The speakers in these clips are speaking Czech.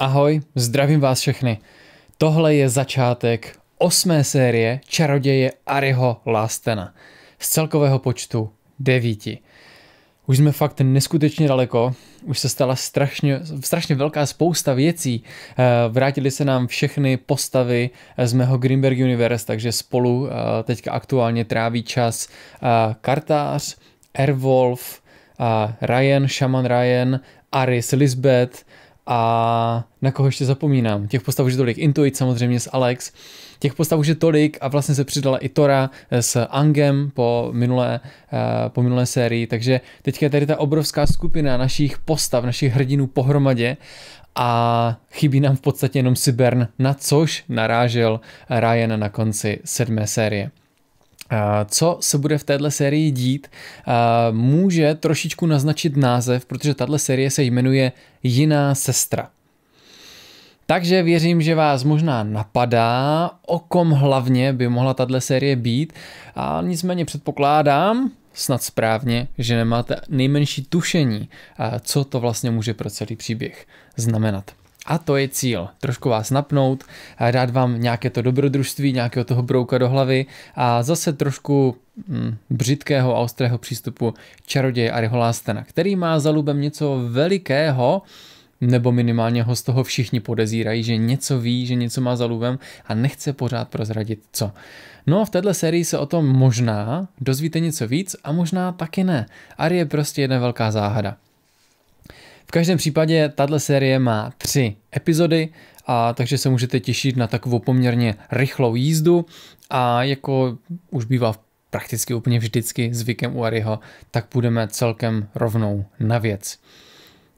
Ahoj, zdravím vás všechny. Tohle je začátek osmé série čaroděje Ariho Lástena z celkového počtu devíti. Už jsme fakt neskutečně daleko, už se stala strašně, strašně velká spousta věcí. Eh, Vrátili se nám všechny postavy eh, z mého Greenberg Universe, takže spolu eh, teďka aktuálně tráví čas Kartář, Airwolf, Ryan, Shaman Ryan, Aris Lisbeth, a na koho ještě zapomínám. Těch postav už je tolik. Intuit samozřejmě s Alex. Těch postav už je tolik a vlastně se přidala i Tora s Angem po minulé, eh, po minulé sérii, takže teďka je tady ta obrovská skupina našich postav, našich hrdinů pohromadě a chybí nám v podstatě jenom Sibern, na což narážel Ryan na konci sedmé série. Co se bude v této sérii dít, může trošičku naznačit název, protože tato série se jmenuje Jiná sestra. Takže věřím, že vás možná napadá, o kom hlavně by mohla tato série být. A nicméně předpokládám, snad správně, že nemáte nejmenší tušení, co to vlastně může pro celý příběh znamenat. A to je cíl, trošku vás napnout, dát vám nějaké to dobrodružství, nějakého toho brouka do hlavy a zase trošku mm, břitkého a ostrého přístupu čaroděje Ariho který má za lubem něco velikého, nebo minimálně ho z toho všichni podezírají, že něco ví, že něco má za lubem a nechce pořád prozradit co. No a v této sérii se o tom možná dozvíte něco víc a možná taky ne. Ari je prostě jedna velká záhada. V každém případě tahle série má tři epizody, a takže se můžete těšit na takovou poměrně rychlou jízdu a jako už bývá prakticky úplně vždycky zvykem u Ariho, tak půjdeme celkem rovnou na věc.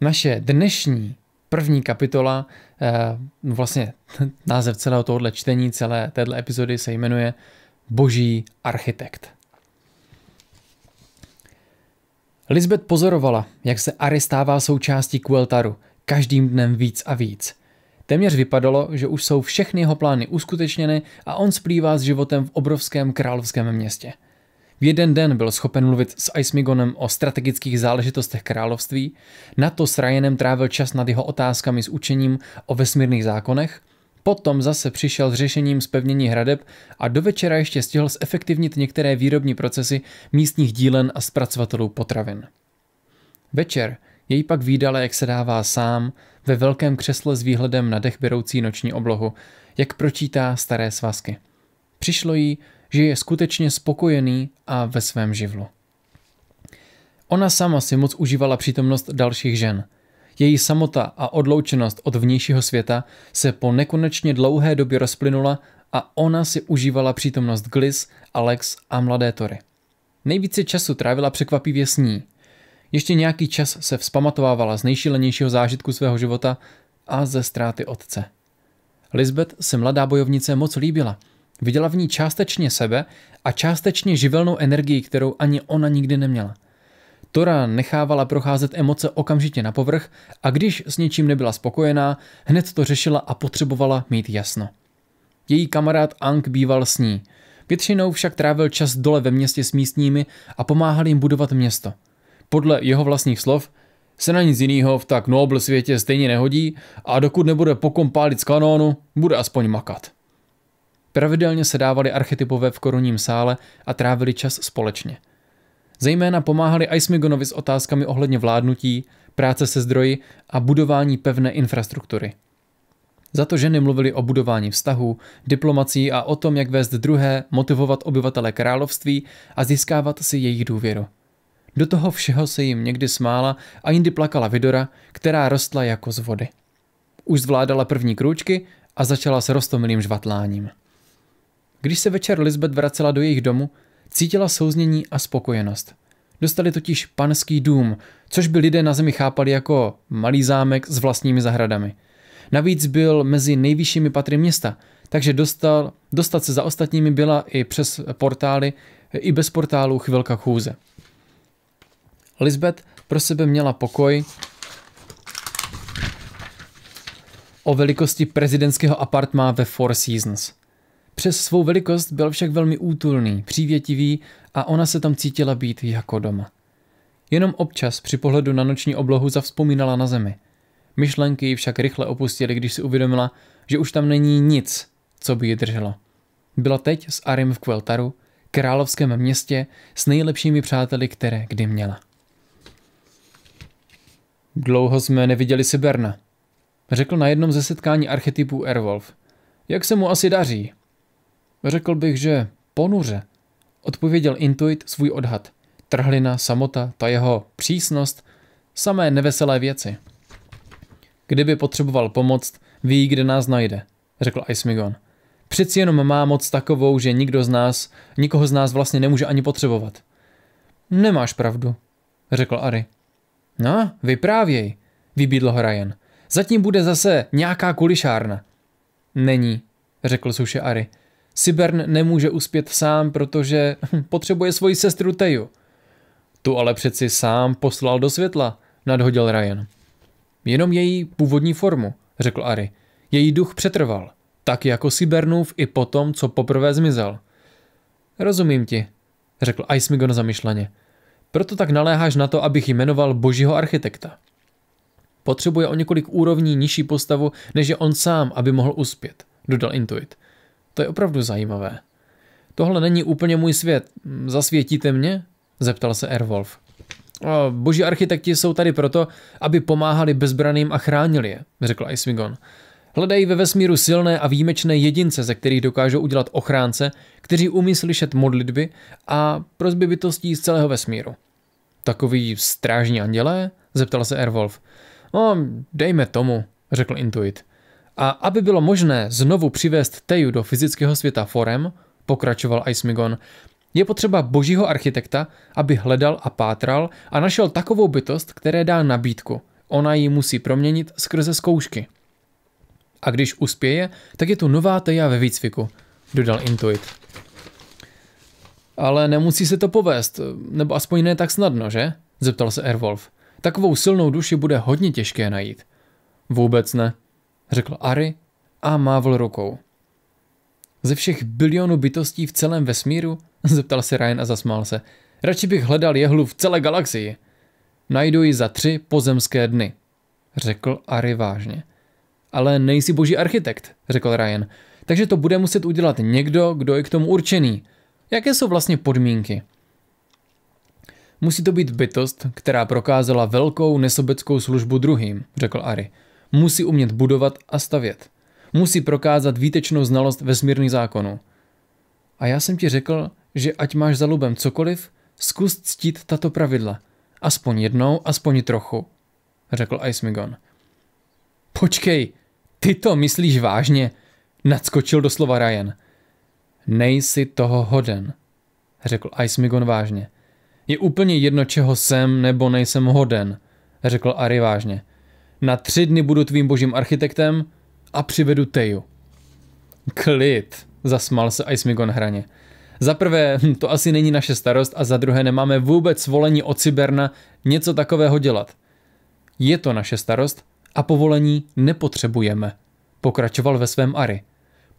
Naše dnešní první kapitola, eh, no vlastně název celého tohohle čtení, celé téhle epizody se jmenuje Boží architekt. Lisbeth pozorovala, jak se Ari stává součástí Kueltaru, každým dnem víc a víc. Téměř vypadalo, že už jsou všechny jeho plány uskutečněny a on splývá s životem v obrovském královském městě. V jeden den byl schopen mluvit s Icemigonem o strategických záležitostech království, na to s Ryanem trávil čas nad jeho otázkami s učením o vesmírných zákonech – Potom zase přišel s řešením zpevnění hradeb a do večera ještě stihl zefektivnit některé výrobní procesy místních dílen a zpracovatelů potravin. Večer jej pak výdala, jak se dává sám, ve velkém křesle s výhledem na dech beroucí noční oblohu, jak pročítá staré svazky. Přišlo jí, že je skutečně spokojený a ve svém živlu. Ona sama si moc užívala přítomnost dalších žen – její samota a odloučenost od vnějšího světa se po nekonečně dlouhé době rozplynula a ona si užívala přítomnost Glis, Alex a mladé Tory. Nejvíce času trávila překvapivě s ní. Ještě nějaký čas se vzpamatovávala z nejšílenějšího zážitku svého života a ze ztráty otce. Lisbeth se mladá bojovnice moc líbila. Viděla v ní částečně sebe a částečně živelnou energii, kterou ani ona nikdy neměla – Tora nechávala procházet emoce okamžitě na povrch a když s něčím nebyla spokojená, hned to řešila a potřebovala mít jasno. Její kamarád Ang býval s ní. Většinou však trávil čas dole ve městě s místními a pomáhal jim budovat město. Podle jeho vlastních slov se na nic jiného v tak nobl světě stejně nehodí a dokud nebude pokom pálit z kanónu, bude aspoň makat. Pravidelně se dávali archetypové v korunním sále a trávili čas společně – Zejména pomáhali Aismigonovi s otázkami ohledně vládnutí, práce se zdroji a budování pevné infrastruktury. Za to ženy mluvili o budování vztahu, diplomací a o tom, jak vést druhé, motivovat obyvatele království a získávat si jejich důvěru. Do toho všeho se jim někdy smála a jindy plakala Vidora, která rostla jako z vody. Už zvládala první krůčky a začala se rostomilým žvatláním. Když se večer Lisbeth vracela do jejich domu, cítila souznění a spokojenost. Dostali totiž panský dům, což by lidé na zemi chápali jako malý zámek s vlastními zahradami. Navíc byl mezi nejvyššími patry města, takže dostal, dostat se za ostatními byla i přes portály, i bez portálu chvilka chůze. Lisbeth pro sebe měla pokoj o velikosti prezidentského apartmá ve Four Seasons – přes svou velikost byl však velmi útulný, přívětivý a ona se tam cítila být jako doma. Jenom občas při pohledu na noční oblohu zavzpomínala na zemi. Myšlenky ji však rychle opustily, když si uvědomila, že už tam není nic, co by ji drželo. Byla teď s Arim v Kveltaru, královském městě, s nejlepšími přáteli, které kdy měla. Dlouho jsme neviděli Siberna, řekl na jednom ze setkání archetypů Erwolf. Jak se mu asi daří? Řekl bych, že ponuře. Odpověděl Intuit svůj odhad. Trhlina, samota, ta jeho přísnost, samé neveselé věci. Kdyby potřeboval pomoc, ví, kde nás najde, řekl Ismigon. Přeci jenom má moc takovou, že nikdo z nás, nikoho z nás vlastně nemůže ani potřebovat. Nemáš pravdu, řekl Ari. No, vyprávěj, vybídl ho Ryan. Zatím bude zase nějaká kulišárna. Není, řekl suše Ari. Sibern nemůže uspět sám, protože potřebuje svoji sestru Teju. Tu ale přeci sám poslal do světla, nadhodil Ryan. Jenom její původní formu, řekl Ari. Její duch přetrval, tak jako Sibernův i potom, co poprvé zmizel. Rozumím ti, řekl Icemigon zamyšleně. Proto tak naléháš na to, abych jmenoval božího architekta. Potřebuje o několik úrovní nižší postavu, než je on sám, aby mohl uspět, dodal Intuit. To je opravdu zajímavé. Tohle není úplně můj svět. Zasvětíte mě? Zeptal se Erwolf. Boží architekti jsou tady proto, aby pomáhali bezbraným a chránili je, řekl Icewigon. Hledají ve vesmíru silné a výjimečné jedince, ze kterých dokážou udělat ochránce, kteří umí slyšet modlitby a prozby bytostí z celého vesmíru. Takový strážní andělé? zeptal se Erwolf. No, dejme tomu, řekl Intuit. A aby bylo možné znovu přivést Teju do fyzického světa forem, pokračoval Ismigon, je potřeba božího architekta, aby hledal a pátral a našel takovou bytost, které dá nabídku. Ona ji musí proměnit skrze zkoušky. A když uspěje, tak je tu nová Teja ve výcviku, dodal Intuit. Ale nemusí se to povést, nebo aspoň ne tak snadno, že? zeptal se Erwolf. Takovou silnou duši bude hodně těžké najít. Vůbec ne, řekl Ari a mávl rukou. Ze všech bilionů bytostí v celém vesmíru? Zeptal se Ryan a zasmál se. Radši bych hledal jehlu v celé galaxii. Najdu ji za tři pozemské dny, řekl Ari vážně. Ale nejsi boží architekt, řekl Ryan, takže to bude muset udělat někdo, kdo je k tomu určený. Jaké jsou vlastně podmínky? Musí to být bytost, která prokázala velkou nesobeckou službu druhým, řekl Ari musí umět budovat a stavět. Musí prokázat výtečnou znalost vesmírných zákonů. A já jsem ti řekl, že ať máš za lubem cokoliv, zkus ctít tato pravidla. Aspoň jednou, aspoň trochu, řekl Icemigon. Počkej, ty to myslíš vážně, nadskočil doslova Ryan. Nejsi toho hoden, řekl Icemigon vážně. Je úplně jedno, čeho jsem nebo nejsem hoden, řekl Ari vážně. Na tři dny budu tvým božím architektem a přivedu Teju. Klid, zasmal se Icemigon hraně. Za prvé, to asi není naše starost a za druhé nemáme vůbec svolení od Cyberna něco takového dělat. Je to naše starost a povolení nepotřebujeme, pokračoval ve svém Ari.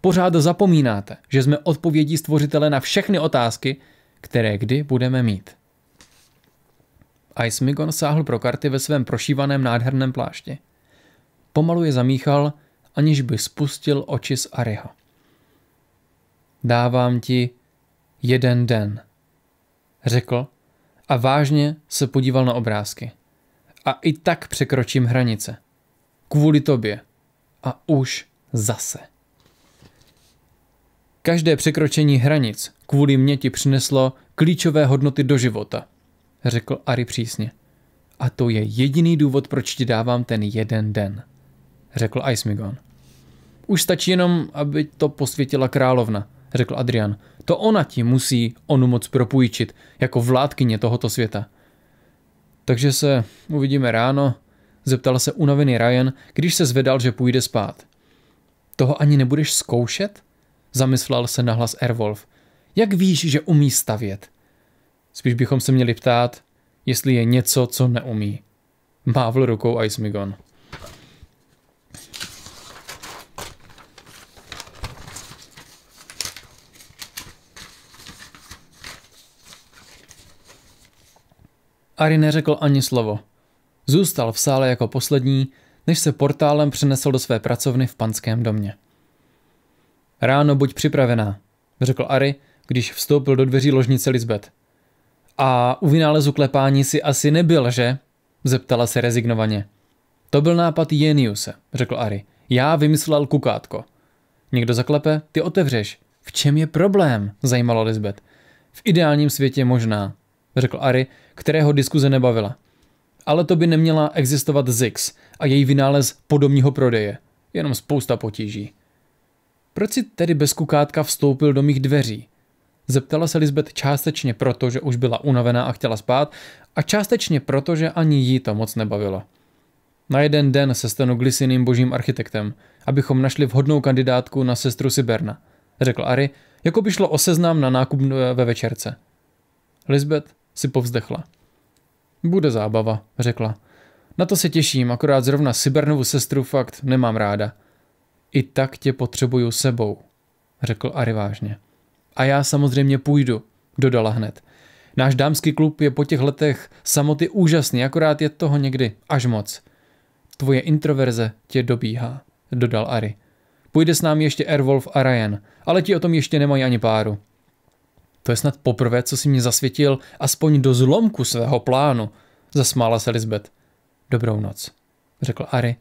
Pořád zapomínáte, že jsme odpovědí stvořitele na všechny otázky, které kdy budeme mít a Ismigon sáhl pro karty ve svém prošívaném nádherném plášti. Pomalu je zamíchal, aniž by spustil oči z Ariha. Dávám ti jeden den, řekl a vážně se podíval na obrázky. A i tak překročím hranice. Kvůli tobě. A už zase. Každé překročení hranic kvůli mě ti přineslo klíčové hodnoty do života – řekl Ari přísně. A to je jediný důvod, proč ti dávám ten jeden den, řekl Icemigon. Už stačí jenom, aby to posvětila královna, řekl Adrian. To ona ti musí onu moc propůjčit, jako vládkyně tohoto světa. Takže se uvidíme ráno, zeptal se unavený Ryan, když se zvedal, že půjde spát. Toho ani nebudeš zkoušet? Zamyslel se nahlas Erwolf. Jak víš, že umí stavět? Spíš bychom se měli ptát, jestli je něco, co neumí. Mávl rukou Icemigon. Ari neřekl ani slovo. Zůstal v sále jako poslední, než se portálem přenesl do své pracovny v panském domě. Ráno buď připravená, řekl Ari, když vstoupil do dveří ložnice Lisbeth. A u vynálezu klepání si asi nebyl, že? Zeptala se rezignovaně. To byl nápad Jeniuse, řekl Ari. Já vymyslel kukátko. Někdo zaklepe, ty otevřeš. V čem je problém? zajímalo Lisbeth. V ideálním světě možná, řekl Ari, kterého diskuze nebavila. Ale to by neměla existovat Zix a její vynález podobního prodeje. Jenom spousta potíží. Proč si tedy bez kukátka vstoupil do mých dveří? Zeptala se Lisbeth částečně proto, že už byla unavená a chtěla spát a částečně proto, že ani jí to moc nebavilo. Na jeden den se stanu Glisiným božím architektem, abychom našli vhodnou kandidátku na sestru Siberna, řekl Ari, jako by šlo o seznam na nákup ve večerce. Lisbeth si povzdechla. Bude zábava, řekla. Na to se těším, akorát zrovna Sibernovu sestru fakt nemám ráda. I tak tě potřebuju sebou, řekl Ari vážně. A já samozřejmě půjdu, dodala hned. Náš dámský klub je po těch letech samoty úžasný, akorát je toho někdy až moc. Tvoje introverze tě dobíhá, dodal Ari. Půjde s námi ještě Airwolf a Ryan, ale ti o tom ještě nemají ani páru. To je snad poprvé, co si mě zasvětil aspoň do zlomku svého plánu, zasmála se Lisbeth. Dobrou noc, řekl Ari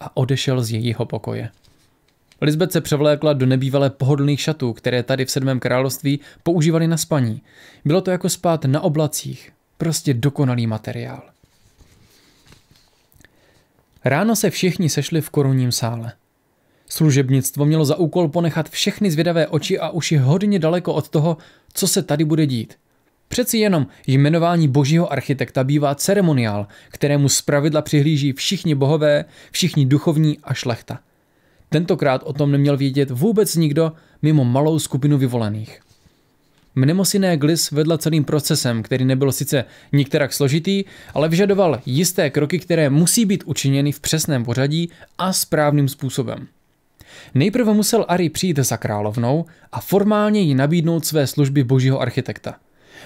a odešel z jejího pokoje. Lisbet se převlékla do nebývalé pohodlných šatů, které tady v Sedmém království používali na spaní. Bylo to jako spát na oblacích. Prostě dokonalý materiál. Ráno se všichni sešli v korunním sále. Služebnictvo mělo za úkol ponechat všechny zvědavé oči a uši hodně daleko od toho, co se tady bude dít. Přeci jenom jmenování božího architekta bývá ceremoniál, kterému zpravidla přihlíží všichni bohové, všichni duchovní a šlechta – Tentokrát o tom neměl vědět vůbec nikdo mimo malou skupinu vyvolených. Mnemosyné Glis vedla celým procesem, který nebyl sice nikterak složitý, ale vyžadoval jisté kroky, které musí být učiněny v přesném pořadí a správným způsobem. Nejprve musel Ari přijít za královnou a formálně ji nabídnout své služby božího architekta.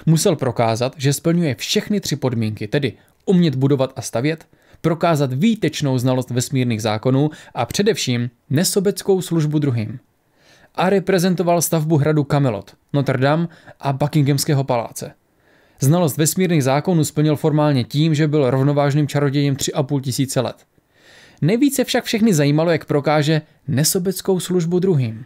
Musel prokázat, že splňuje všechny tři podmínky, tedy umět budovat a stavět, prokázat výtečnou znalost vesmírných zákonů a především nesobeckou službu druhým. A reprezentoval stavbu hradu Camelot, Notre Dame a Buckinghamského paláce. Znalost vesmírných zákonů splnil formálně tím, že byl rovnovážným čarodějem 3,5 tisíce let. Nejvíce však všechny zajímalo, jak prokáže nesobeckou službu druhým.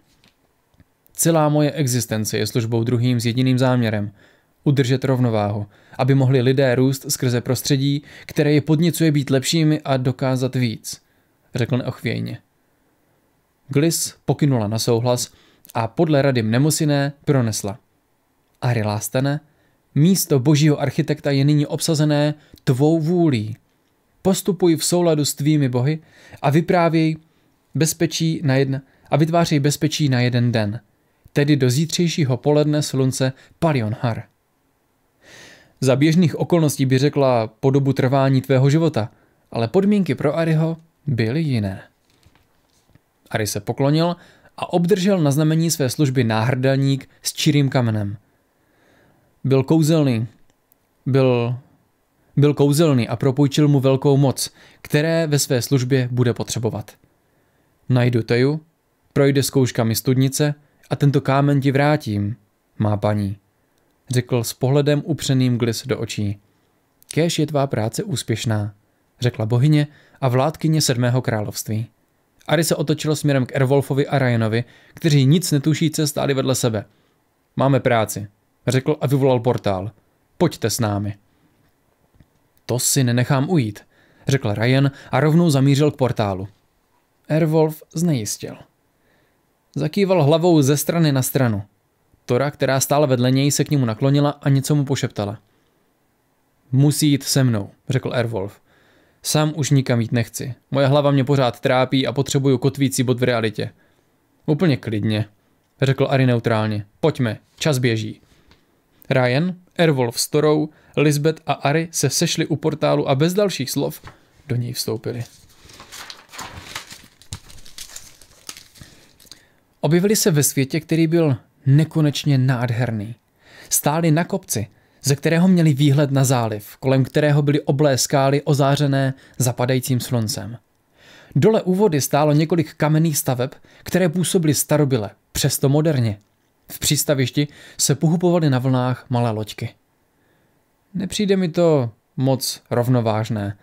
Celá moje existence je službou druhým s jediným záměrem – udržet rovnováhu, aby mohli lidé růst skrze prostředí, které je podnicuje být lepšími a dokázat víc, řekl neochvějně. Glis pokynula na souhlas a podle rady Mnemosiné pronesla. Ari Lástane, místo božího architekta je nyní obsazené tvou vůlí. Postupuj v souladu s tvými bohy a vyprávěj bezpečí na jedna, a vytvářej bezpečí na jeden den, tedy do zítřejšího poledne slunce Palionhar. Za běžných okolností by řekla po dobu trvání tvého života, ale podmínky pro Ariho byly jiné. Ari se poklonil a obdržel na znamení své služby náhrdelník s čirým kamenem. Byl kouzelný. Byl... Byl kouzelný a propůjčil mu velkou moc, které ve své službě bude potřebovat. Najdu Teju, projde zkouškami studnice a tento kámen ti vrátím, má paní řekl s pohledem upřeným Glis do očí. Kéž je tvá práce úspěšná, řekla bohyně a vládkyně sedmého království. Ary se otočil směrem k Erwolfovi a Ryanovi, kteří nic netušíce stáli vedle sebe. Máme práci, řekl a vyvolal portál. Pojďte s námi. To si nenechám ujít, řekl Ryan a rovnou zamířil k portálu. Erwolf znejistil. Zakýval hlavou ze strany na stranu doktora, která stála vedle něj, se k němu naklonila a něco mu pošeptala. Musí jít se mnou, řekl Erwolf. Sám už nikam jít nechci. Moje hlava mě pořád trápí a potřebuju kotvící bod v realitě. Úplně klidně, řekl Ari neutrálně. Pojďme, čas běží. Ryan, Erwolf s Torou, Lisbeth a Ari se sešli u portálu a bez dalších slov do něj vstoupili. Objevili se ve světě, který byl nekonečně nádherný. Stáli na kopci, ze kterého měli výhled na záliv, kolem kterého byly oblé skály ozářené zapadajícím sluncem. Dole u vody stálo několik kamenných staveb, které působily starobile, přesto moderně. V přístavišti se pohupovaly na vlnách malé loďky. Nepřijde mi to moc rovnovážné,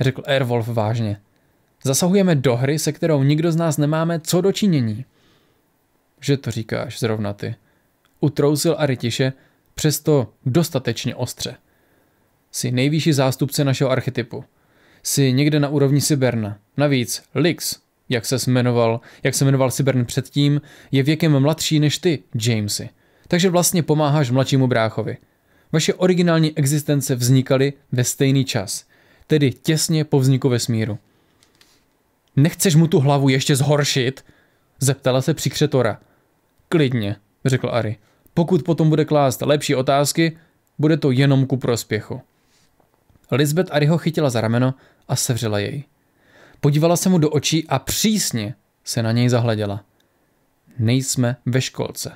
řekl Airwolf vážně. Zasahujeme do hry, se kterou nikdo z nás nemáme co dočinění že to říkáš zrovna ty. Utrousil Aritiše, přesto dostatečně ostře. Jsi nejvyšší zástupce našeho archetypu. Jsi někde na úrovni Siberna. Navíc Lix, jak se jmenoval, jak se jmenoval Sibern předtím, je věkem mladší než ty, Jamesy. Takže vlastně pomáháš mladšímu bráchovi. Vaše originální existence vznikaly ve stejný čas, tedy těsně po vzniku vesmíru. Nechceš mu tu hlavu ještě zhoršit? Zeptala se přikřetora. Klidně, řekl Ari. Pokud potom bude klást lepší otázky, bude to jenom ku prospěchu. Lisbeth Ariho chytila za rameno a sevřela jej. Podívala se mu do očí a přísně se na něj zahleděla. Nejsme ve školce,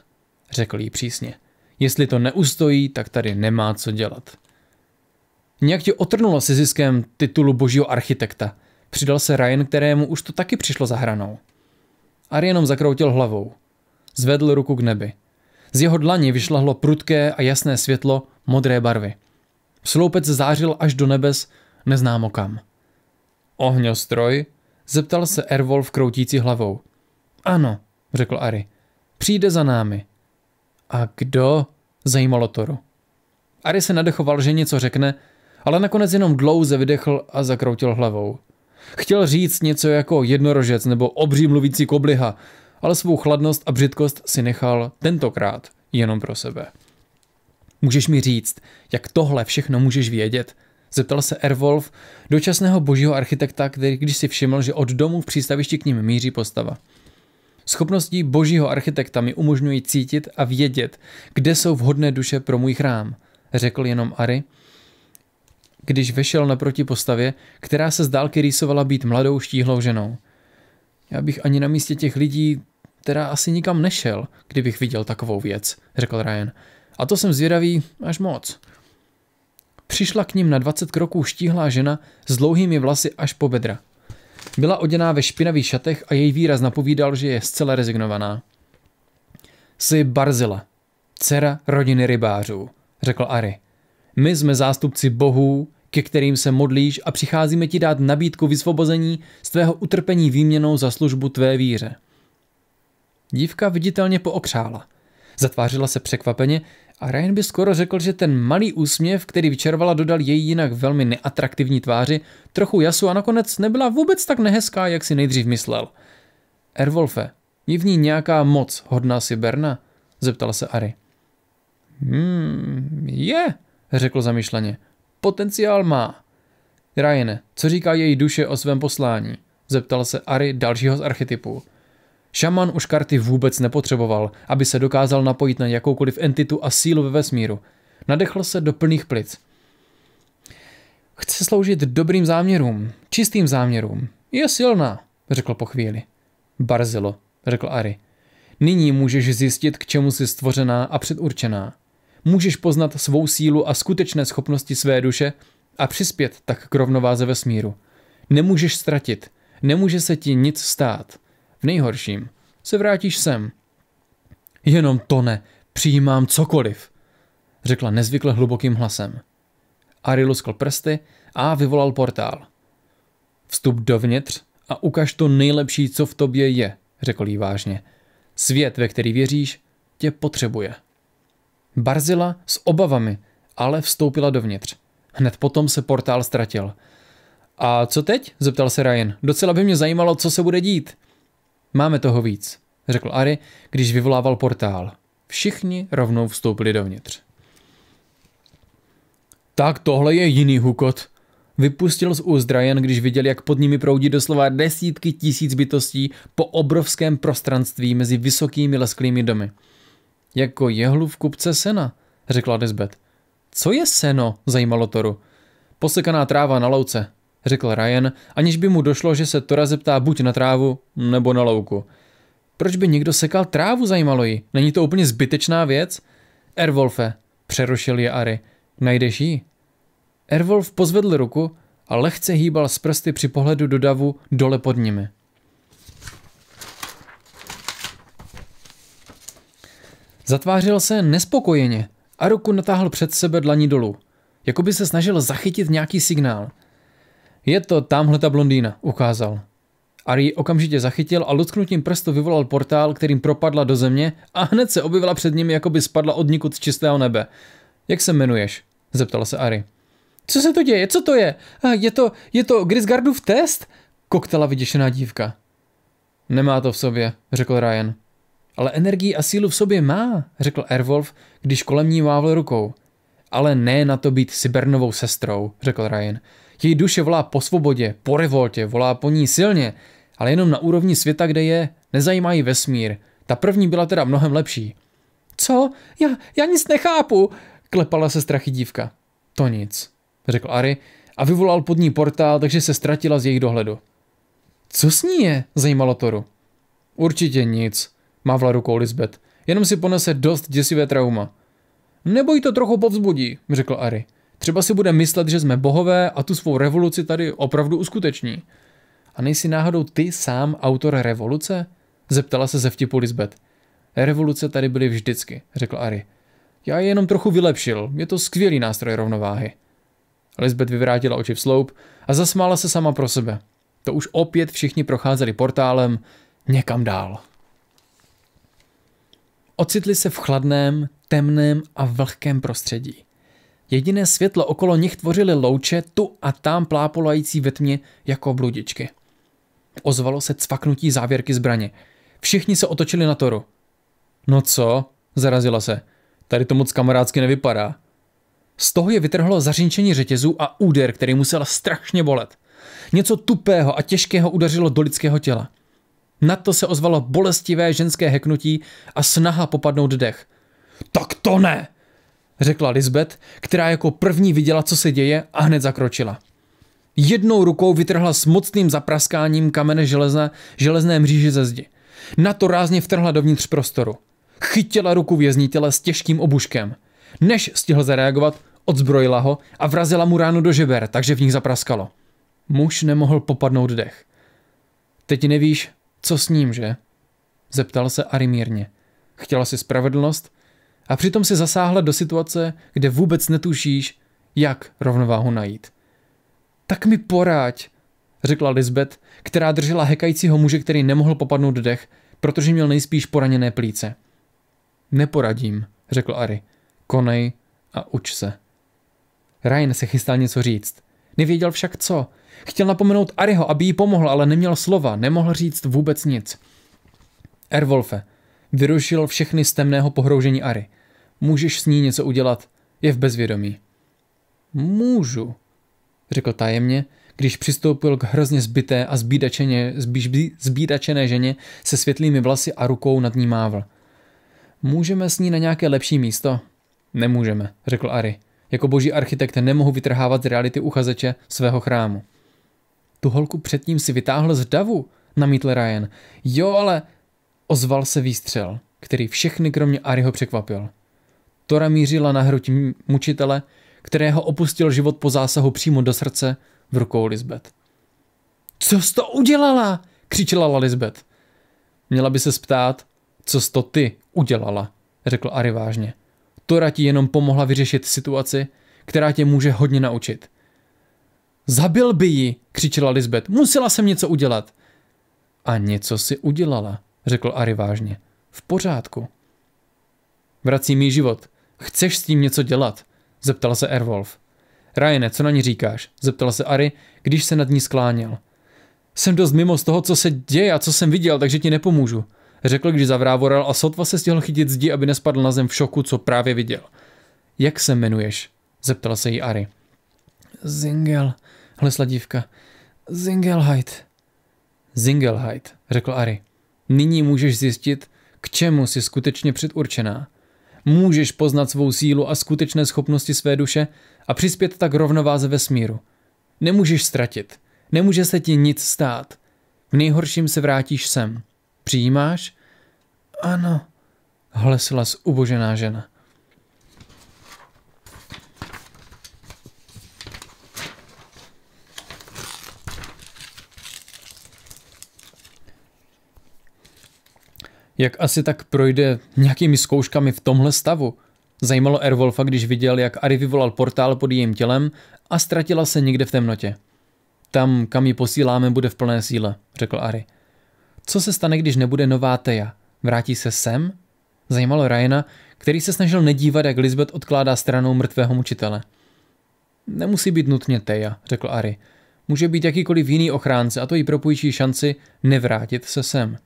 řekl jí přísně. Jestli to neustojí, tak tady nemá co dělat. Nějak tě otrnulo si ziskem titulu božího architekta. Přidal se Ryan, kterému už to taky přišlo za hranou. Ari jenom zakroutil hlavou. Zvedl ruku k nebi. Z jeho dlaní vyšlahlo prudké a jasné světlo modré barvy. Sloupec zářil až do nebes, neznámo kam. Ohňostroj? Zeptal se Ervolf kroutící hlavou. Ano, řekl Ari. Přijde za námi. A kdo? Zajímalo Toru. Ari se nadechoval, že něco řekne, ale nakonec jenom dlouze vydechl a zakroutil hlavou. Chtěl říct něco jako jednorožec nebo obří mluvící kobliha, ale svou chladnost a břitkost si nechal tentokrát jenom pro sebe. Můžeš mi říct, jak tohle všechno můžeš vědět? Zeptal se Erwolf, dočasného božího architekta, který když si všiml, že od domu v přístavišti k ním míří postava. Schopnosti božího architekta mi umožňují cítit a vědět, kde jsou vhodné duše pro můj chrám, řekl jenom Ari, když vešel naproti postavě, která se z dálky rýsovala být mladou štíhlou ženou. Já bych ani na místě těch lidí teda asi nikam nešel, kdybych viděl takovou věc, řekl Ryan. A to jsem zvědavý až moc. Přišla k ním na 20 kroků štíhlá žena s dlouhými vlasy až po bedra. Byla oděná ve špinavých šatech a její výraz napovídal, že je zcela rezignovaná. Jsi Barzila, dcera rodiny rybářů, řekl Ari. My jsme zástupci bohů, ke kterým se modlíš a přicházíme ti dát nabídku vysvobození z tvého utrpení výměnou za službu tvé víře. Dívka viditelně pookřála. Zatvářila se překvapeně a Ryan by skoro řekl, že ten malý úsměv, který vyčervala, dodal její jinak velmi neatraktivní tváři, trochu jasu a nakonec nebyla vůbec tak nehezká, jak si nejdřív myslel. Erwolfe, je v ní nějaká moc hodná si Berna? zeptal se Ari. Hmm, je, řekl zamýšleně. Potenciál má. Ryan, co říká její duše o svém poslání? Zeptal se Ari dalšího z archetypů. Šaman už karty vůbec nepotřeboval, aby se dokázal napojit na jakoukoliv entitu a sílu ve vesmíru. Nadechl se do plných plic. Chce sloužit dobrým záměrům, čistým záměrům. Je silná, řekl po chvíli. Barzilo, řekl Ari. Nyní můžeš zjistit, k čemu jsi stvořená a předurčená. Můžeš poznat svou sílu a skutečné schopnosti své duše a přispět tak k rovnováze vesmíru. Nemůžeš ztratit, nemůže se ti nic stát. V nejhorším se vrátíš sem. Jenom to ne, přijímám cokoliv, řekla nezvykle hlubokým hlasem. Ari luskl prsty a vyvolal portál. Vstup dovnitř a ukaž to nejlepší, co v tobě je, řekl jí vážně. Svět, ve který věříš, tě potřebuje. Barzila s obavami, ale vstoupila dovnitř. Hned potom se portál ztratil. A co teď? zeptal se Ryan. Docela by mě zajímalo, co se bude dít. Máme toho víc, řekl Ari, když vyvolával portál. Všichni rovnou vstoupili dovnitř. Tak tohle je jiný hukot. Vypustil z úzdrajen, když viděl, jak pod nimi proudí doslova desítky tisíc bytostí po obrovském prostranství mezi vysokými lesklými domy. Jako jehlu v kupce sena, řekla Desbet. Co je seno, zajímalo Toru. Posekaná tráva na louce, řekl Ryan, aniž by mu došlo, že se Tora zeptá buď na trávu, nebo na louku. Proč by někdo sekal trávu, zajímalo jí? Není to úplně zbytečná věc? Erwolfe, přerušil je Ari, najdeš ji? Erwolf pozvedl ruku a lehce hýbal s prsty při pohledu do davu dole pod nimi. Zatvářil se nespokojeně a ruku natáhl před sebe dlaní dolů, jako by se snažil zachytit nějaký signál – je to tamhle ta blondýna, ukázal. Ari ji okamžitě zachytil a lutknutím prstu vyvolal portál, kterým propadla do země a hned se objevila před nimi, jako by spadla od nikud z čistého nebe. Jak se jmenuješ? zeptala se Ari. Co se to děje? Co to je? Je to, je to Grisgardův test? koktela vyděšená dívka. Nemá to v sobě, řekl Ryan. Ale energii a sílu v sobě má, řekl Erwolf, když kolem ní mávl rukou. Ale ne na to být Cybernovou sestrou, řekl Ryan. Její duše volá po svobodě, po revoltě, volá po ní silně, ale jenom na úrovni světa, kde je, nezajímá ji vesmír. Ta první byla teda mnohem lepší. Co? Já, já nic nechápu, klepala se strachy dívka. To nic, řekl Ari a vyvolal pod ní portál, takže se ztratila z jejich dohledu. Co s ní je? zajímalo Toru. Určitě nic, mávla rukou Lisbeth. Jenom si ponese dost děsivé trauma. Nebo jí to trochu povzbudí, řekl Ari. Třeba si bude myslet, že jsme bohové a tu svou revoluci tady opravdu uskuteční. A nejsi náhodou ty sám autor revoluce? Zeptala se ze vtipu Lisbeth. Revoluce tady byly vždycky, řekl Ari. Já je jenom trochu vylepšil, je to skvělý nástroj rovnováhy. Lisbeth vyvrátila oči v sloup a zasmála se sama pro sebe. To už opět všichni procházeli portálem někam dál. Ocitli se v chladném, temném a vlhkém prostředí. Jediné světlo okolo nich tvořily louče tu a tam plápolající ve tmě jako bludičky. Ozvalo se cvaknutí závěrky zbraně. Všichni se otočili na Toru. No co? Zarazila se. Tady to moc kamarádsky nevypadá. Z toho je vytrhlo zařinčení řetězů a úder, který musel strašně bolet. Něco tupého a těžkého udařilo do lidského těla. Na to se ozvalo bolestivé ženské heknutí a snaha popadnout dech. Tak to ne! řekla Lisbeth, která jako první viděla, co se děje a hned zakročila. Jednou rukou vytrhla s mocným zapraskáním kamene železné, železné mříže ze zdi. Na to rázně vtrhla dovnitř prostoru. Chytila ruku věznitele s těžkým obuškem. Než stihl zareagovat, odzbrojila ho a vrazila mu ránu do žeber, takže v nich zapraskalo. Muž nemohl popadnout dech. Teď nevíš, co s ním, že? Zeptal se Ari mírně. Chtěla si spravedlnost a přitom si zasáhla do situace, kde vůbec netušíš, jak rovnováhu najít. Tak mi poráď, řekla Lisbeth, která držela hekajícího muže, který nemohl popadnout dech, protože měl nejspíš poraněné plíce. Neporadím, řekl Ari. Konej a uč se. Ryan se chystal něco říct. Nevěděl však co. Chtěl napomenout Ariho, aby jí pomohl, ale neměl slova, nemohl říct vůbec nic. Erwolfe, vyrušil všechny z temného pohroužení Ary. Můžeš s ní něco udělat, je v bezvědomí. Můžu, řekl tajemně, když přistoupil k hrozně zbyté a zbídačeně, zbíž, zbídačené ženě se světlými vlasy a rukou nad ní mávl. Můžeme s ní na nějaké lepší místo? Nemůžeme, řekl Ari. Jako boží architekt nemohu vytrhávat z reality uchazeče svého chrámu. Tu holku předtím si vytáhl z davu, namítl Ryan. Jo, ale Ozval se výstřel, který všechny kromě Ariho překvapil. Tora mířila na hruď mučitele, kterého opustil život po zásahu přímo do srdce v rukou Lisbeth. Co jsi to udělala? křičela Lisbeth. Měla by se ptát, co jsi to ty udělala, řekl Ari vážně. Tora ti jenom pomohla vyřešit situaci, která tě může hodně naučit. Zabil by ji, křičela Lisbeth. Musela jsem něco udělat. A něco si udělala, řekl Ari vážně. V pořádku. Vrací mi život. Chceš s tím něco dělat? Zeptal se Erwolf. Ryane, co na ní říkáš? Zeptal se Ari, když se nad ní skláněl. Jsem dost mimo z toho, co se děje a co jsem viděl, takže ti nepomůžu. Řekl, když zavrávoral a sotva se stihl chytit zdi, aby nespadl na zem v šoku, co právě viděl. Jak se jmenuješ? Zeptal se jí Ari. Zingel, hlesla dívka. Zingelheit. Zingelheit, řekl Ari. Nyní můžeš zjistit, k čemu jsi skutečně předurčená. Můžeš poznat svou sílu a skutečné schopnosti své duše a přispět tak rovnováze vesmíru. Nemůžeš ztratit, nemůže se ti nic stát. V nejhorším se vrátíš sem. Přijímáš? Ano, hlesila zubožená žena. Jak asi tak projde nějakými zkouškami v tomhle stavu? Zajímalo Erwolfa, když viděl, jak Ari vyvolal portál pod jejím tělem a ztratila se někde v temnotě. Tam, kam ji posíláme, bude v plné síle, řekl Ari. Co se stane, když nebude nová Teja? Vrátí se sem? Zajímalo Ryana, který se snažil nedívat, jak Lisbeth odkládá stranou mrtvého mučitele. Nemusí být nutně Teja, řekl Ari. Může být jakýkoliv jiný ochránce a to jí propůjčí šanci nevrátit se sem.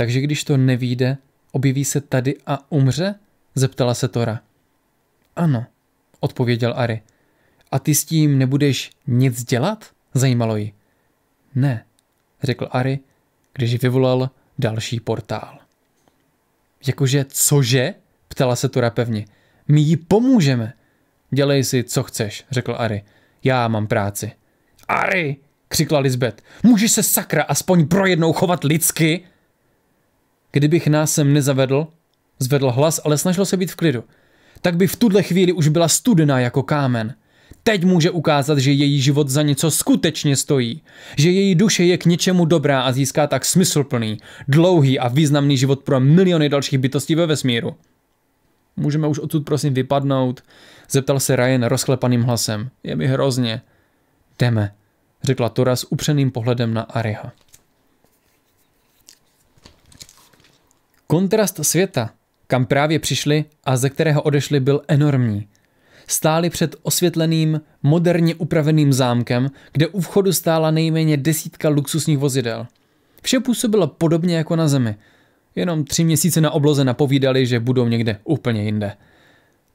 Takže když to nevíde, objeví se tady a umře? Zeptala se Tora. Ano, odpověděl Ari. A ty s tím nebudeš nic dělat? Zajímalo ji. Ne, řekl Ari, když vyvolal další portál. Jakože cože? Ptala se Tora pevně. My jí pomůžeme. Dělej si, co chceš, řekl Ari. Já mám práci. Ari, křikla Lisbeth. Můžeš se sakra aspoň pro jednou chovat lidsky? Kdybych nás sem nezavedl, zvedl hlas, ale snažil se být v klidu, tak by v tuhle chvíli už byla studená jako kámen. Teď může ukázat, že její život za něco skutečně stojí, že její duše je k něčemu dobrá a získá tak smysluplný, dlouhý a významný život pro miliony dalších bytostí ve vesmíru. Můžeme už odsud prosím vypadnout, zeptal se Ryan rozklepaným hlasem. Je mi hrozně. Jdeme, řekla Tora s upřeným pohledem na Ariha. Kontrast světa, kam právě přišli a ze kterého odešli, byl enormní. Stáli před osvětleným, moderně upraveným zámkem, kde u vchodu stála nejméně desítka luxusních vozidel. Vše působilo podobně jako na zemi. Jenom tři měsíce na obloze napovídali, že budou někde úplně jinde.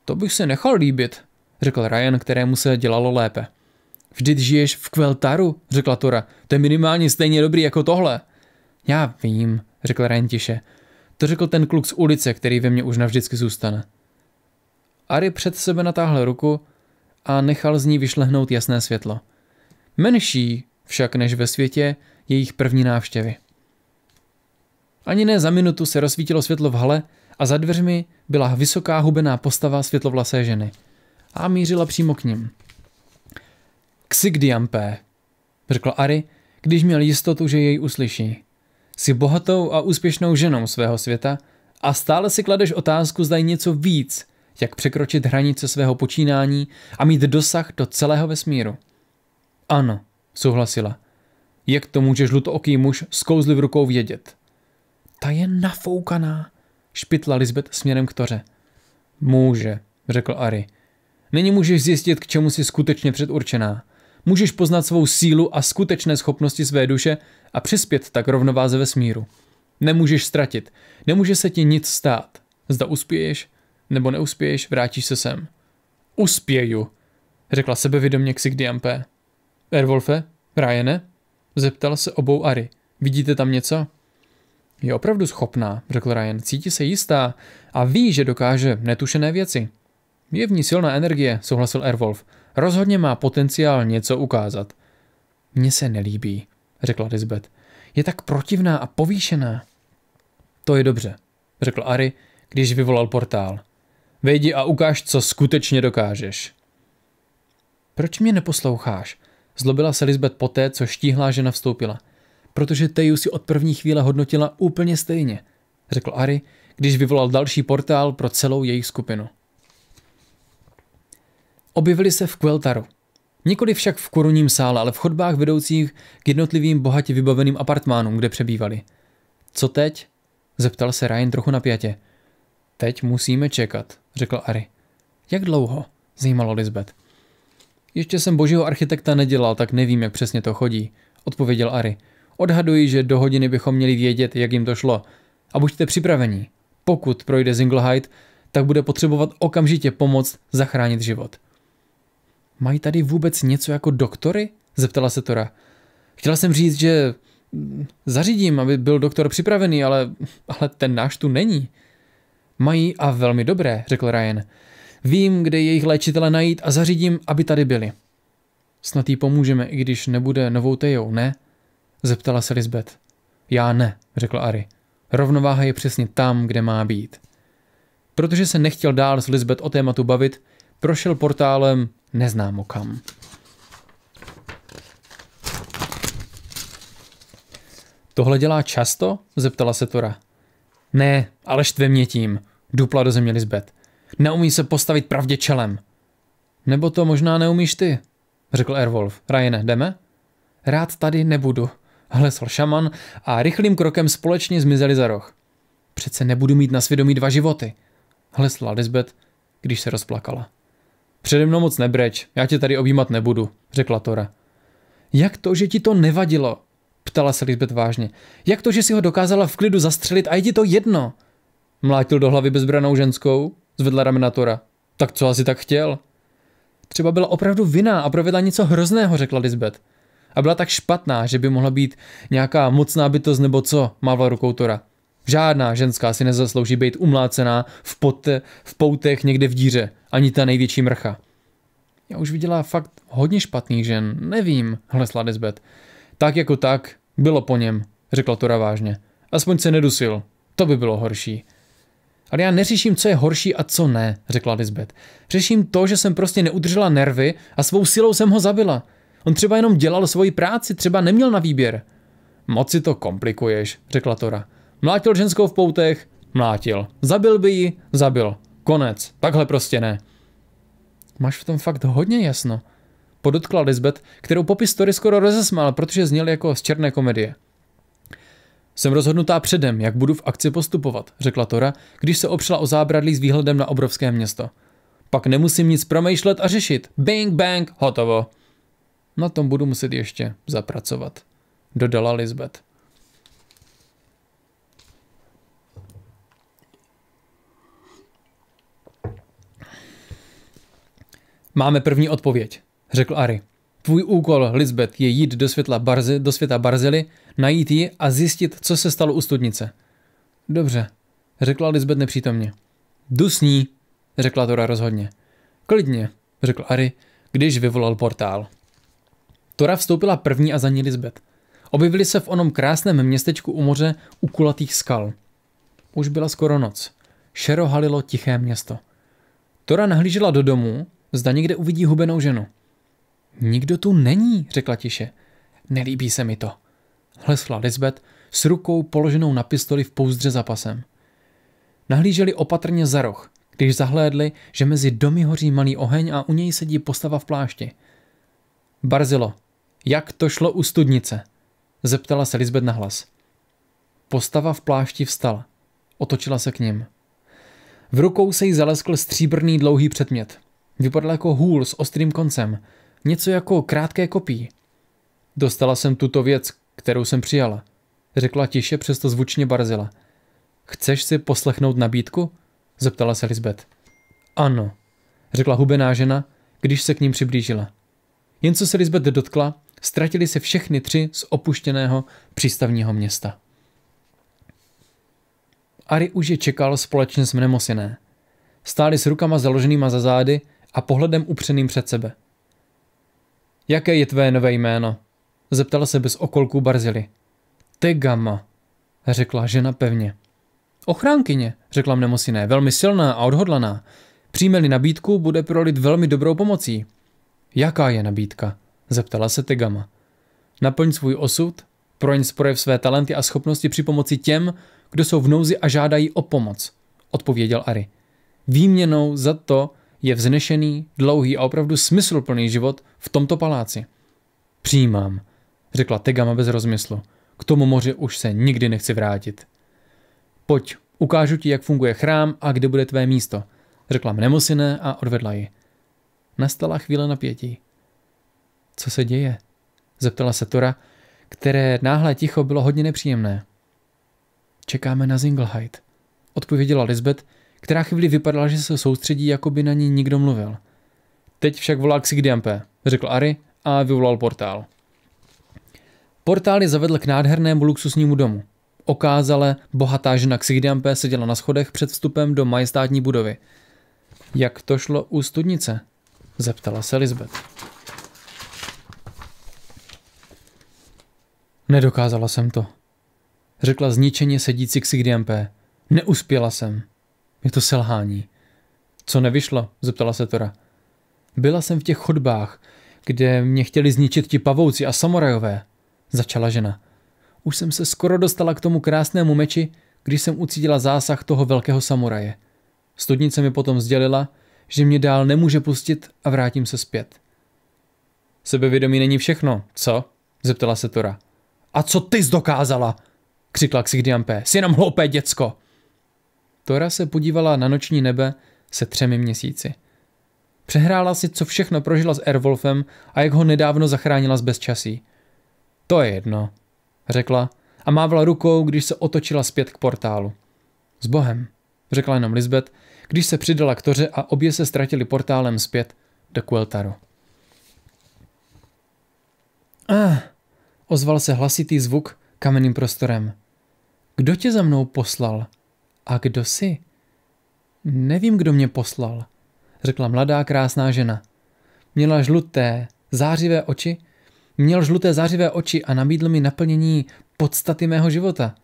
To bych se nechal líbit, řekl Ryan, kterému se dělalo lépe. Vždyť žiješ v Kveltaru, řekla Tora. To je minimálně stejně dobrý jako tohle. Já vím, řekl Ryan tiše. To řekl ten kluk z ulice, který ve mně už navždycky zůstane. Ari před sebe natáhl ruku a nechal z ní vyšlehnout jasné světlo. Menší však než ve světě jejich první návštěvy. Ani ne za minutu se rozsvítilo světlo v hale a za dveřmi byla vysoká hubená postava světlovlasé ženy a mířila přímo k ním. Ksigdiampé, řekl Ari, když měl jistotu, že jej uslyší. Jsi bohatou a úspěšnou ženou svého světa a stále si kladeš otázku, zda je něco víc, jak překročit hranice svého počínání a mít dosah do celého vesmíru. Ano, souhlasila. Jak to může žlutooký muž s kouzly v rukou vědět? Ta je nafoukaná, špitla Lisbeth směrem k toře. Může, řekl Ari. Není můžeš zjistit, k čemu jsi skutečně předurčená můžeš poznat svou sílu a skutečné schopnosti své duše a přispět tak rovnováze ve smíru. Nemůžeš ztratit, nemůže se ti nic stát. Zda uspěješ, nebo neuspěješ, vrátíš se sem. Uspěju, řekla sebevědomě Xigdiampé. Erwolfe, Ryane? Zeptal se obou Ary. Vidíte tam něco? Je opravdu schopná, řekl Ryan. Cítí se jistá a ví, že dokáže netušené věci. Je v ní silná energie, souhlasil Erwolf. Rozhodně má potenciál něco ukázat. Mně se nelíbí, řekla Lisbeth. Je tak protivná a povýšená. To je dobře, řekl Ari, když vyvolal portál. Vejdi a ukáž, co skutečně dokážeš. Proč mě neposloucháš? Zlobila se Lisbeth poté, co štíhlá žena vstoupila. Protože Teju si od první chvíle hodnotila úplně stejně, řekl Ari, když vyvolal další portál pro celou jejich skupinu. Objevili se v Queltaru. Nikoli však v korunním sále, ale v chodbách vedoucích k jednotlivým bohatě vybaveným apartmánům, kde přebývali. Co teď? Zeptal se Ryan trochu napjatě. Teď musíme čekat, řekl Ari. Jak dlouho? Zajímalo Lisbeth. Ještě jsem božího architekta nedělal, tak nevím, jak přesně to chodí, odpověděl Ari. Odhaduji, že do hodiny bychom měli vědět, jak jim to šlo. A buďte připraveni. Pokud projde Zinglehide, tak bude potřebovat okamžitě pomoc zachránit život. Mají tady vůbec něco jako doktory? Zeptala se Tora. Chtěla jsem říct, že mm, zařídím, aby byl doktor připravený, ale, ale ten náš tu není. Mají a velmi dobré, řekl Ryan. Vím, kde jejich léčitele najít a zařídím, aby tady byli. Snad jí pomůžeme, i když nebude novou tejou, ne? Zeptala se Lisbeth. Já ne, řekl Ari. Rovnováha je přesně tam, kde má být. Protože se nechtěl dál s Lisbeth o tématu bavit, prošel portálem neznámo kam. Tohle dělá často? zeptala se Tora. Ne, ale štve mě tím, dupla do země Lisbeth. Neumí se postavit pravdě čelem. Nebo to možná neumíš ty, řekl Erwolf. Rajene, jdeme? Rád tady nebudu, hlesl šaman a rychlým krokem společně zmizeli za roh. Přece nebudu mít na svědomí dva životy, hlesla Lisbeth, když se rozplakala. Přede mnou moc nebreč, já tě tady objímat nebudu, řekla Tora. Jak to, že ti to nevadilo? Ptala se Lisbeth vážně. Jak to, že si ho dokázala v klidu zastřelit a je ti to jedno? Mlátil do hlavy bezbranou ženskou, zvedla ramena Tora. Tak co asi tak chtěl? Třeba byla opravdu vina a provedla něco hrozného, řekla Lisbeth. A byla tak špatná, že by mohla být nějaká mocná bytost nebo co, mávla rukou Tora. Žádná ženská si nezaslouží být umlácená v, pote, v poutech někde v díře, ani ta největší mrcha. Já už viděla fakt hodně špatných žen, nevím, hlesla Lisbeth. Tak jako tak, bylo po něm, řekla Tora vážně. Aspoň se nedusil, to by bylo horší. Ale já neřeším, co je horší a co ne, řekla Lisbeth. Řeším to, že jsem prostě neudržela nervy a svou silou jsem ho zabila. On třeba jenom dělal svoji práci, třeba neměl na výběr. Moc si to komplikuješ, řekla Tora. Mlátil ženskou v poutech, mlátil. Zabil by ji, zabil. Konec. Takhle prostě ne. Máš v tom fakt hodně jasno. Podotkla Lisbeth, kterou popis story skoro rozesmál, protože zněl jako z černé komedie. Jsem rozhodnutá předem, jak budu v akci postupovat, řekla Tora, když se opřela o zábradlí s výhledem na obrovské město. Pak nemusím nic promýšlet a řešit. Bing, bang, hotovo. Na tom budu muset ještě zapracovat, dodala Lisbeth. Máme první odpověď, řekl Ari. Tvůj úkol, Lisbeth, je jít do, světla Barze, do světa Barzily, najít ji a zjistit, co se stalo u studnice. Dobře, řekla Lisbeth nepřítomně. Dusní, řekla Tora rozhodně. Klidně, řekl Ari, když vyvolal portál. Tora vstoupila první a za ní Lisbeth. Objevili se v onom krásném městečku u moře u kulatých skal. Už byla skoro noc. Šero halilo tiché město. Tora nahlížela do domu, Zda někde uvidí hubenou ženu. Nikdo tu není, řekla tiše. Nelíbí se mi to. Hlesla Lisbeth s rukou položenou na pistoli v pouzdře za pasem. Nahlíželi opatrně za roh, když zahlédli, že mezi domy hoří malý oheň a u něj sedí postava v plášti. Barzilo, jak to šlo u studnice? Zeptala se Lisbeth hlas. Postava v plášti vstala. Otočila se k ním. V rukou se jí zaleskl stříbrný dlouhý předmět. Vypadala jako hůl s ostrým koncem, něco jako krátké kopí. Dostala jsem tuto věc, kterou jsem přijala, řekla tiše, přesto zvučně barzila. Chceš si poslechnout nabídku? zeptala se Lisbeth. Ano, řekla hubená žena, když se k ním přiblížila. Jen co se Lisbeth dotkla, ztratili se všechny tři z opuštěného přístavního města. Ari už je čekal společně s Mnemosiné. Stáli s rukama založenýma za zády a pohledem upřeným před sebe. Jaké je tvé nové jméno? Zeptal se bez okolků Barzily. Tegama, řekla žena pevně. Ochránkyně, řekla mnemosiné, velmi silná a odhodlaná. přijme nabídku, bude pro lid velmi dobrou pomocí. Jaká je nabídka? Zeptala se Tegama. Naplň svůj osud, proň projev své talenty a schopnosti při pomoci těm, kdo jsou v nouzi a žádají o pomoc, odpověděl Ari. Výměnou za to, je vznešený, dlouhý a opravdu smysluplný život v tomto paláci. Přijímám, řekla Tegama bez rozmyslu. K tomu moři už se nikdy nechci vrátit. Pojď, ukážu ti, jak funguje chrám a kde bude tvé místo, řekla Mnemosine a odvedla ji. Nastala chvíle napětí. Co se děje? zeptala se Tora, které náhle ticho bylo hodně nepříjemné. Čekáme na Zinglehide, odpověděla Lisbeth která chvíli vypadala, že se soustředí, jako by na ní nikdo mluvil. Teď však volá k Sigdiampe, řekl Ari a vyvolal portál. Portál je zavedl k nádhernému luxusnímu domu. Okázale, bohatá žena Xigdiampe seděla na schodech před vstupem do majestátní budovy. Jak to šlo u studnice? Zeptala se Lisbeth. Nedokázala jsem to, řekla zničeně sedící Xigdiampe. Neuspěla jsem. Je to selhání. Co nevyšlo? zeptala se Tora. Byla jsem v těch chodbách, kde mě chtěli zničit ti pavouci a samorajové, začala žena. Už jsem se skoro dostala k tomu krásnému meči, když jsem ucítila zásah toho velkého samuraje. Studnice mi potom sdělila, že mě dál nemůže pustit a vrátím se zpět. Sebevědomí není všechno, co? zeptala se Tora. A co ty zdokázala? křikla Xigdiampé. Jsi jenom hloupé děcko. Tora se podívala na noční nebe se třemi měsíci. Přehrála si, co všechno prožila s Erwolfem a jak ho nedávno zachránila z bezčasí. To je jedno, řekla a mávla rukou, když se otočila zpět k portálu. S Bohem, řekla jenom Lisbeth, když se přidala k Toře a obě se ztratili portálem zpět do Queltaru. Ah, ozval se hlasitý zvuk kamenným prostorem. Kdo tě za mnou poslal? A kdo jsi? Nevím, kdo mě poslal, řekla mladá krásná žena. Měla žluté, zářivé oči, měl žluté zářivé oči a nabídl mi naplnění podstaty mého života.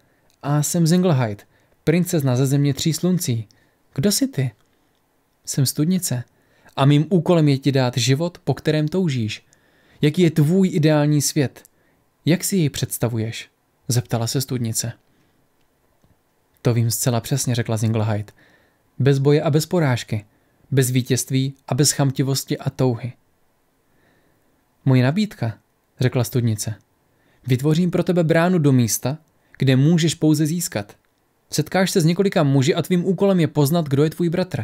A jsem Zinglehide, princezna ze země tří sluncí. Kdo jsi ty? Jsem studnice a mým úkolem je ti dát život, po kterém toužíš. Jaký je tvůj ideální svět? Jak si jej představuješ? Zeptala se studnice. To vím zcela přesně, řekla Zinglehide. Bez boje a bez porážky. Bez vítězství a bez chamtivosti a touhy. Moje nabídka, řekla studnice. Vytvořím pro tebe bránu do místa, kde můžeš pouze získat. Setkáš se s několika muži a tvým úkolem je poznat, kdo je tvůj bratr.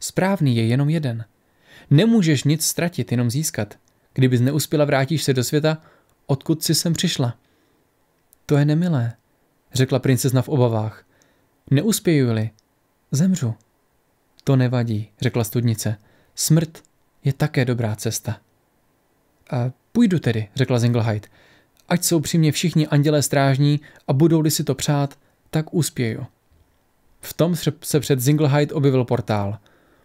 Správný je jenom jeden. Nemůžeš nic ztratit, jenom získat. Kdybys neuspěla, vrátíš se do světa, odkud si sem přišla. To je nemilé, řekla princezna v obavách. Neuspěju-li, zemřu. To nevadí, řekla studnice. Smrt je také dobrá cesta. A půjdu tedy, řekla Zinglheit. Ať jsou při mně všichni andělé strážní a budou-li si to přát, tak uspěju. V tom se před Zinglheit objevil portál.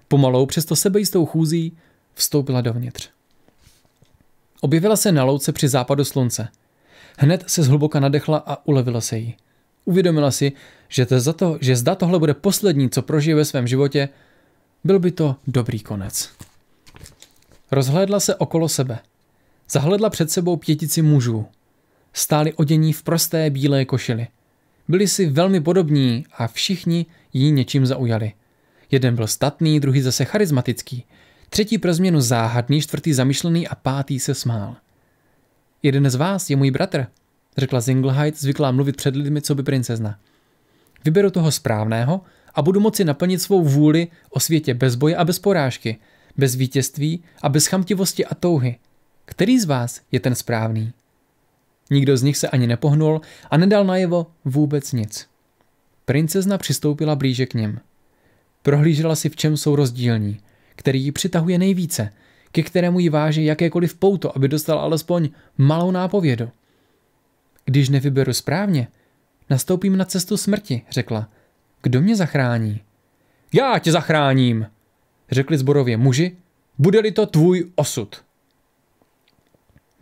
Pomalou, přesto sebejistou chůzí, vstoupila dovnitř. Objevila se na louce při západu slunce. Hned se zhluboka nadechla a ulevilo se jí. Uvědomila si, že, to za to, že zda tohle bude poslední, co prožije ve svém životě, byl by to dobrý konec. Rozhlédla se okolo sebe. Zahledla před sebou pětici mužů. Stáli odění v prosté bílé košili. Byli si velmi podobní a všichni ji něčím zaujali. Jeden byl statný, druhý zase charismatický. Třetí pro změnu záhadný, čtvrtý zamyšlený a pátý se smál. Jeden z vás je můj bratr, řekla Zinglehide, zvyklá mluvit před lidmi, co by princezna. Vyberu toho správného a budu moci naplnit svou vůli o světě bez boje a bez porážky, bez vítězství a bez chamtivosti a touhy. Který z vás je ten správný? Nikdo z nich se ani nepohnul a nedal najevo vůbec nic. Princezna přistoupila blíže k něm. Prohlížela si, v čem jsou rozdílní, který ji přitahuje nejvíce, ke kterému ji váže jakékoliv pouto, aby dostal alespoň malou nápovědu. Když nevyberu správně, nastoupím na cestu smrti, řekla. Kdo mě zachrání? Já tě zachráním, řekli zborově muži, bude-li to tvůj osud.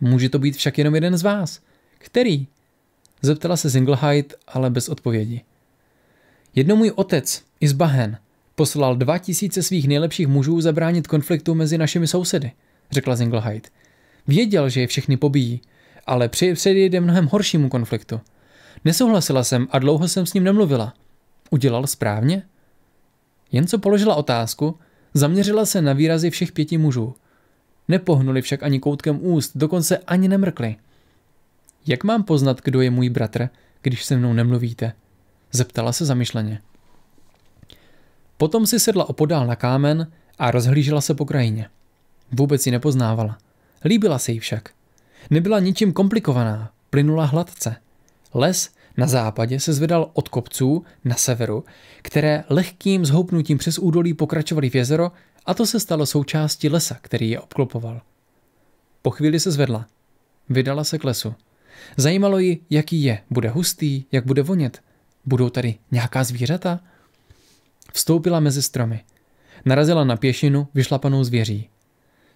Může to být však jenom jeden z vás. Který? Zeptala se Zinglehide, ale bez odpovědi. Jedno můj otec, Izbahen, poslal dva tisíce svých nejlepších mužů zabránit konfliktu mezi našimi sousedy, řekla Zinglehide. Věděl, že je všechny pobíjí, ale předejde mnohem horšímu konfliktu. Nesouhlasila jsem a dlouho jsem s ním nemluvila. Udělal správně? Jen co položila otázku, zaměřila se na výrazy všech pěti mužů. Nepohnuli však ani koutkem úst, dokonce ani nemrkli. Jak mám poznat, kdo je můj bratr, když se mnou nemluvíte? Zeptala se zamišleně. Potom si sedla opodál na kámen a rozhlížela se po krajině. Vůbec ji nepoznávala. Líbila se jí však. Nebyla ničím komplikovaná, plynula hladce. Les na západě se zvedal od kopců na severu, které lehkým zhoupnutím přes údolí pokračovaly v jezero a to se stalo součástí lesa, který je obklopoval. Po chvíli se zvedla. Vydala se k lesu. Zajímalo ji, jaký je, bude hustý, jak bude vonět. Budou tady nějaká zvířata? Vstoupila mezi stromy. Narazila na pěšinu vyšlapanou zvěří.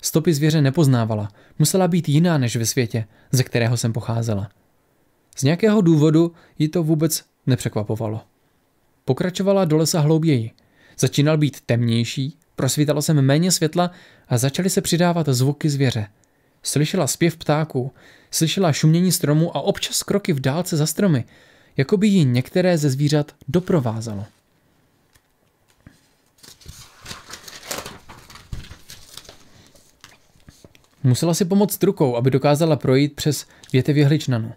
Stopy zvěře nepoznávala, musela být jiná než ve světě, ze kterého jsem pocházela. Z nějakého důvodu ji to vůbec nepřekvapovalo. Pokračovala do lesa hlouběji. Začínal být temnější, prosvítalo se méně světla a začaly se přidávat zvuky zvěře. Slyšela zpěv ptáků, slyšela šumění stromů a občas kroky v dálce za stromy, jako by ji některé ze zvířat doprovázalo. Musela si pomoct rukou, aby dokázala projít přes větev jehličnanu.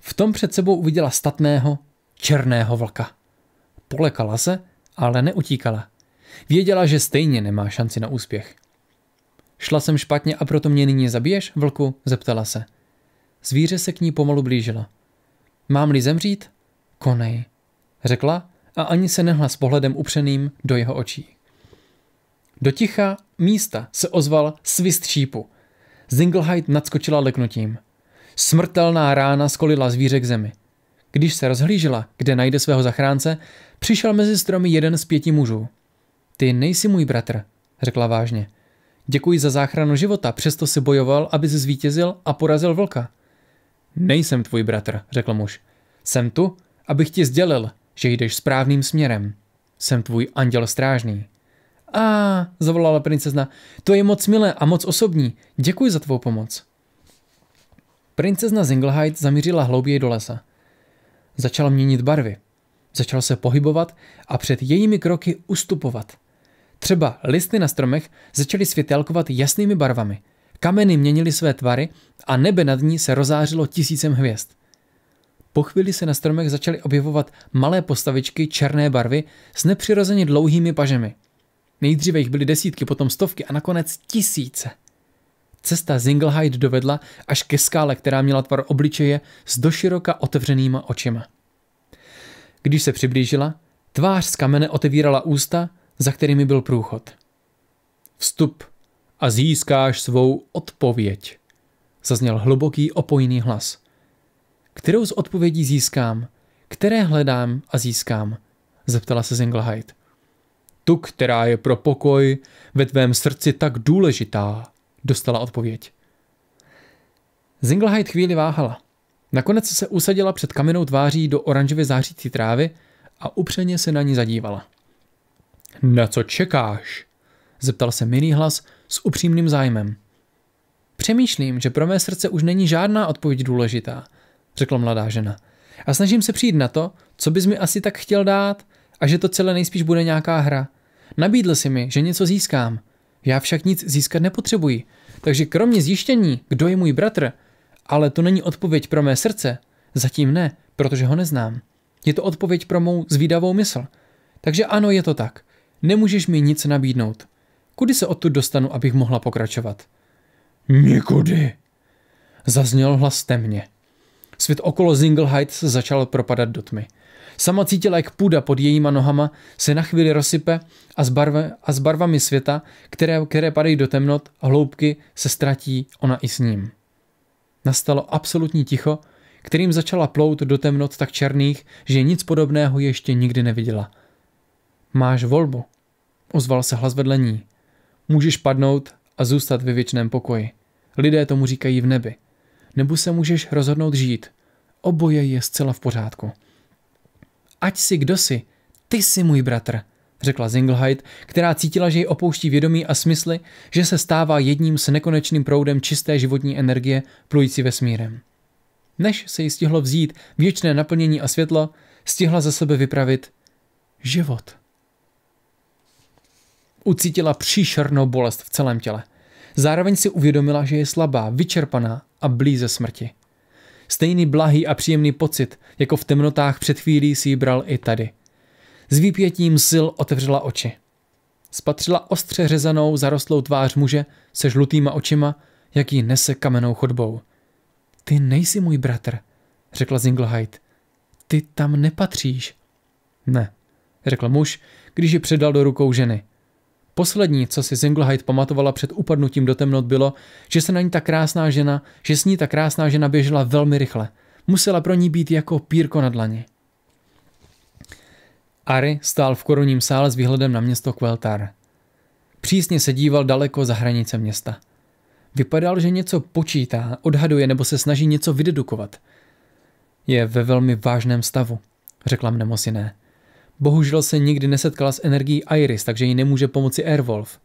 V tom před sebou uviděla statného, černého vlka. Polekala se, ale neutíkala. Věděla, že stejně nemá šanci na úspěch. Šla jsem špatně a proto mě nyní zabiješ, vlku? zeptala se. Zvíře se k ní pomalu blížila. Mám-li zemřít? Konej, řekla a ani se nehla s pohledem upřeným do jeho očí. Do ticha místa se ozval svist šípu Zinglehide nadskočila leknutím. Smrtelná rána skolila zvíře k zemi. Když se rozhlížela, kde najde svého zachránce, přišel mezi stromy jeden z pěti mužů. Ty nejsi můj bratr, řekla vážně. Děkuji za záchranu života, přesto si bojoval, aby si zvítězil a porazil vlka. Nejsem tvůj bratr, řekl muž. Jsem tu, abych ti sdělil, že jdeš správným směrem. Jsem tvůj anděl strážný. A, zavolala princezna, to je moc milé a moc osobní. Děkuji za tvou pomoc. Princezna Zinglehide zamířila hlouběji do lesa. Začala měnit barvy. Začal se pohybovat a před jejími kroky ustupovat. Třeba listy na stromech začaly světelkovat jasnými barvami. Kameny měnily své tvary a nebe nad ní se rozářilo tisícem hvězd. Po chvíli se na stromech začaly objevovat malé postavičky černé barvy s nepřirozeně dlouhými pažemi – Nejdříve jich byly desítky, potom stovky a nakonec tisíce. Cesta z dovedla až ke skále, která měla tvar obličeje s doširoka otevřenýma očima. Když se přiblížila, tvář z kamene otevírala ústa, za kterými byl průchod. Vstup a získáš svou odpověď, zazněl hluboký opojný hlas. Kterou z odpovědí získám? Které hledám a získám? Zeptala se Zinglehide tu, která je pro pokoj ve tvém srdci tak důležitá, dostala odpověď. Zinglehide chvíli váhala. Nakonec se usadila před kamenou tváří do oranžově zářící trávy a upřeně se na ní zadívala. Na co čekáš? Zeptal se miný hlas s upřímným zájmem. Přemýšlím, že pro mé srdce už není žádná odpověď důležitá, řekla mladá žena. A snažím se přijít na to, co bys mi asi tak chtěl dát a že to celé nejspíš bude nějaká hra. Nabídl si mi, že něco získám. Já však nic získat nepotřebuji. Takže kromě zjištění, kdo je můj bratr, ale to není odpověď pro mé srdce, zatím ne, protože ho neznám. Je to odpověď pro mou zvídavou mysl. Takže ano, je to tak. Nemůžeš mi nic nabídnout. Kudy se odtud dostanu, abych mohla pokračovat? Nikudy. Zazněl hlas temně. Svět okolo Zinglehide začal propadat do tmy. Sama cítila, jak půda pod jejíma nohama se na chvíli rozsype a s, barve, a s barvami světa, které, které padají do temnot a hloubky, se ztratí ona i s ním. Nastalo absolutní ticho, kterým začala plout do temnot tak černých, že nic podobného ještě nikdy neviděla. Máš volbu, ozval se hlas vedle ní. Můžeš padnout a zůstat ve věčném pokoji. Lidé tomu říkají v nebi. Nebo se můžeš rozhodnout žít. Oboje je zcela v pořádku. Ať si kdo si, ty jsi můj bratr, řekla Zinglehide, která cítila, že ji opouští vědomí a smysly, že se stává jedním s nekonečným proudem čisté životní energie plující vesmírem. Než se jí stihlo vzít věčné naplnění a světlo, stihla ze sebe vypravit život. Ucítila příšernou bolest v celém těle. Zároveň si uvědomila, že je slabá, vyčerpaná a blíze smrti. Stejný blahý a příjemný pocit, jako v temnotách před chvílí si ji bral i tady. S výpětím sil otevřela oči. Spatřila ostře řezanou, zarostlou tvář muže se žlutýma očima, jak ji nese kamenou chodbou. Ty nejsi můj bratr, řekla Zinglehide. Ty tam nepatříš. Ne, řekl muž, když ji předal do rukou ženy. Poslední, co si Zinglehide pamatovala před upadnutím do temnot, bylo, že se na ní ta krásná žena, že s ní ta krásná žena běžela velmi rychle. Musela pro ní být jako pírko na dlani. Ari stál v korunním sále s výhledem na město Kveltar. Přísně se díval daleko za hranice města. Vypadal, že něco počítá, odhaduje nebo se snaží něco vydedukovat. Je ve velmi vážném stavu, řekla mnemosiné. Bohužel se nikdy nesetkala s energií Iris, takže jí nemůže pomoci Airwolf.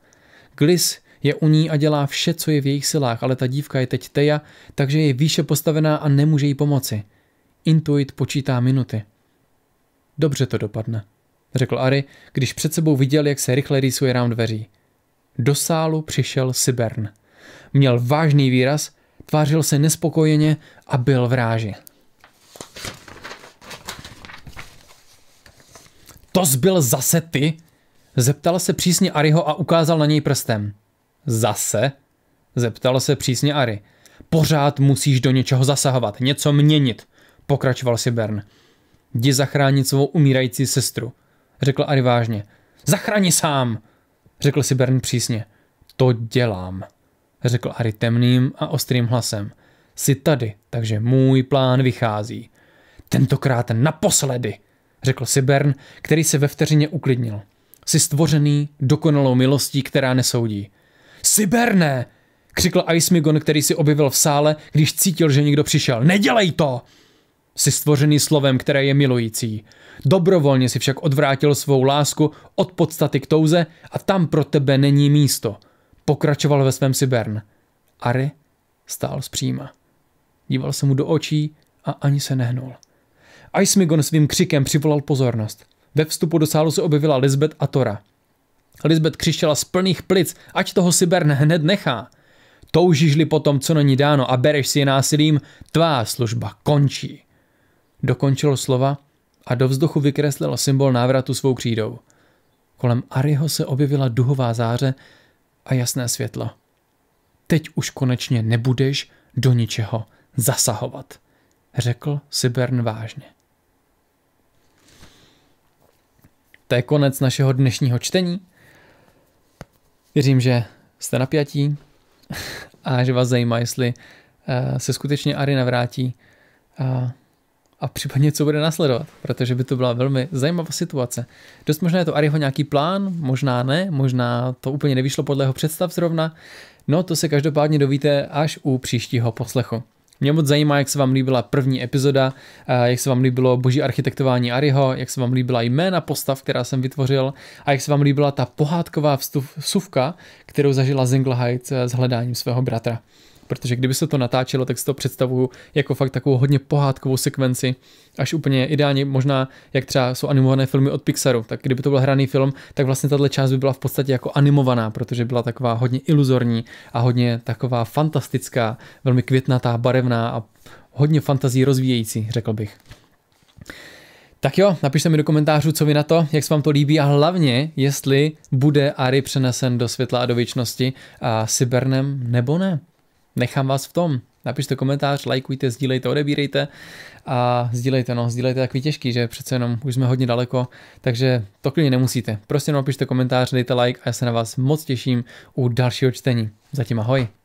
Glis je u ní a dělá vše, co je v jejich silách, ale ta dívka je teď Teja, takže je výše postavená a nemůže jí pomoci. Intuit počítá minuty. Dobře to dopadne, řekl Ari, když před sebou viděl, jak se rychle rýsuje rám dveří. Do sálu přišel Sibern. Měl vážný výraz, tvářil se nespokojeně a byl v ráži. To zbyl zase ty? Zeptal se přísně Ariho a ukázal na něj prstem. Zase? Zeptal se přísně Ari. Pořád musíš do něčeho zasahovat, něco měnit, pokračoval si Bern. Jdi zachránit svou umírající sestru, řekl Ari vážně. Zachrani sám, řekl si Bern přísně. To dělám, řekl Ari temným a ostrým hlasem. Jsi tady, takže můj plán vychází. Tentokrát naposledy řekl si Bern, který se ve vteřině uklidnil. Jsi stvořený dokonalou milostí, která nesoudí. Siberne! křikl Aismigon, který si objevil v sále, když cítil, že někdo přišel. Nedělej to! Jsi stvořený slovem, které je milující. Dobrovolně si však odvrátil svou lásku od podstaty k touze a tam pro tebe není místo. Pokračoval ve svém Sibern. Ary stál zpříma. Díval se mu do očí a ani se nehnul. Ice svým křikem přivolal pozornost. Ve vstupu do sálu se objevila Lisbeth a Tora. Lisbeth křičela z plných plic, ať toho Sibern hned nechá. Toužíš-li tom, co není dáno a bereš si je násilím, tvá služba končí. Dokončil slova a do vzduchu vykreslil symbol návratu svou křídou. Kolem Ariho se objevila duhová záře a jasné světlo. Teď už konečně nebudeš do ničeho zasahovat, řekl Sibern vážně. to je konec našeho dnešního čtení. Věřím, že jste napjatí a že vás zajímá, jestli eh, se skutečně Ari navrátí a, eh, a případně co bude následovat, protože by to byla velmi zajímavá situace. Dost možná je to Ariho nějaký plán, možná ne, možná to úplně nevyšlo podle jeho představ zrovna, no to se každopádně dovíte až u příštího poslechu. Mě moc zajímá, jak se vám líbila první epizoda, eh, jak se vám líbilo boží architektování Ariho, jak se vám líbila jména postav, která jsem vytvořil a jak se vám líbila ta pohádková vstuvka, kterou zažila Zingle eh, s hledáním svého bratra protože kdyby se to natáčelo, tak si to představuju jako fakt takovou hodně pohádkovou sekvenci, až úplně ideálně možná, jak třeba jsou animované filmy od Pixaru, tak kdyby to byl hraný film, tak vlastně tahle část by byla v podstatě jako animovaná, protože byla taková hodně iluzorní a hodně taková fantastická, velmi květnatá, barevná a hodně fantazí rozvíjející, řekl bych. Tak jo, napište mi do komentářů, co vy na to, jak se vám to líbí a hlavně, jestli bude Ari přenesen do světla a do věčnosti a Sibernem nebo ne nechám vás v tom. Napište komentář, lajkujte, sdílejte, odebírejte a sdílejte, no, sdílejte takový těžký, že přece jenom už jsme hodně daleko, takže to klidně nemusíte. Prostě napište komentář, dejte like a já se na vás moc těším u dalšího čtení. Zatím ahoj.